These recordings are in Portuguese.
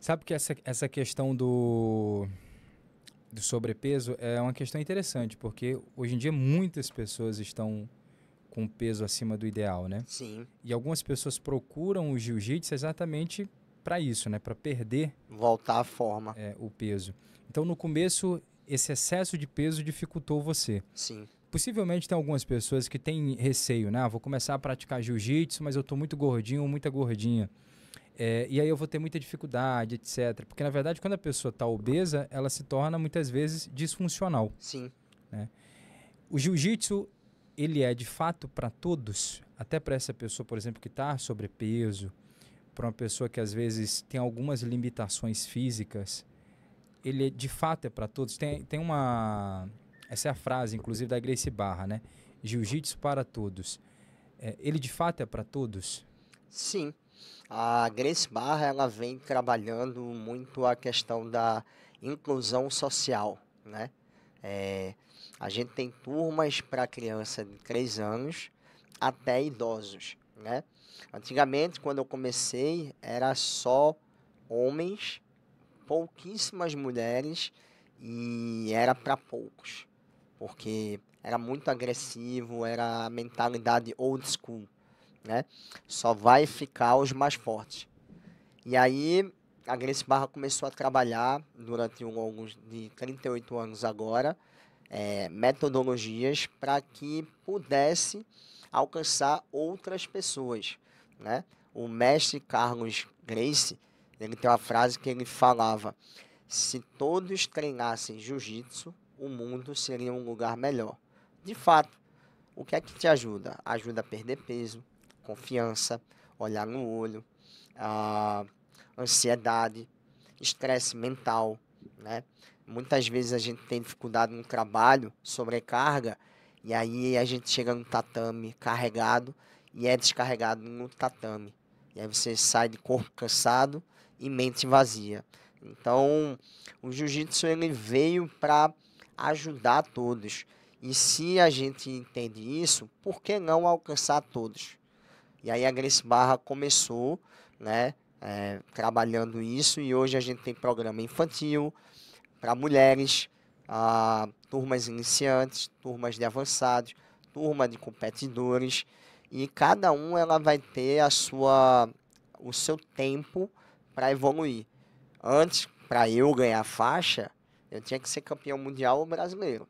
Sabe que essa, essa questão do, do sobrepeso é uma questão interessante, porque hoje em dia muitas pessoas estão com peso acima do ideal, né? Sim. E algumas pessoas procuram o jiu-jitsu exatamente para isso, né? Para perder. Voltar à forma. É, o peso. Então, no começo, esse excesso de peso dificultou você. Sim. Possivelmente tem algumas pessoas que têm receio, né? Ah, vou começar a praticar jiu-jitsu, mas eu tô muito gordinho ou muita gordinha. É, e aí eu vou ter muita dificuldade, etc. Porque, na verdade, quando a pessoa está obesa, ela se torna muitas vezes disfuncional. Sim. Né? O jiu-jitsu, ele é de fato para todos, até para essa pessoa, por exemplo, que está sobrepeso, para uma pessoa que às vezes tem algumas limitações físicas, ele é, de fato é para todos. Tem, tem uma. Essa é a frase, inclusive, da Grace Barra, né? Jiu-jitsu para todos. É, ele de fato é para todos? Sim. A Grace Barra ela vem trabalhando muito a questão da inclusão social, né? É, a gente tem turmas para criança de 3 anos até idosos, né? Antigamente, quando eu comecei, era só homens, pouquíssimas mulheres e era para poucos, porque era muito agressivo, era a mentalidade old school, né? Só vai ficar os mais fortes. E aí a Grace Barra começou a trabalhar durante um longo de 38 anos agora é, metodologias para que pudesse alcançar outras pessoas, né? O mestre Carlos Grace, ele tem uma frase que ele falava: se todos treinassem jiu-jitsu, o mundo seria um lugar melhor. De fato, o que é que te ajuda? Ajuda a perder peso, confiança, olhar no olho, ansiedade, estresse mental, né? Muitas vezes a gente tem dificuldade no trabalho, sobrecarga, e aí a gente chega no tatame carregado e é descarregado no tatame. E aí você sai de corpo cansado e mente vazia. Então, o jiu-jitsu ele veio para ajudar todos. E se a gente entende isso, por que não alcançar todos? E aí a Grace Barra começou, né, é, trabalhando isso e hoje a gente tem programa infantil para mulheres, a, turmas iniciantes, turmas de avançados, turma de competidores e cada um ela vai ter a sua o seu tempo para evoluir. Antes, para eu ganhar faixa, eu tinha que ser campeão mundial ou brasileiro.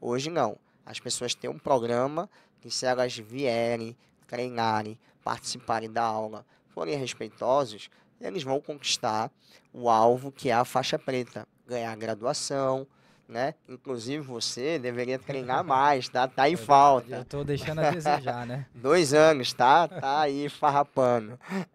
Hoje não. As pessoas têm um programa que se elas vierem treinarem, participarem da aula, forem respeitosos, eles vão conquistar o alvo que é a faixa preta, ganhar graduação, né? Inclusive você deveria treinar mais, tá? Tá em falta. Eu tô deixando a desejar, né? Dois anos, tá? Tá aí farrapando.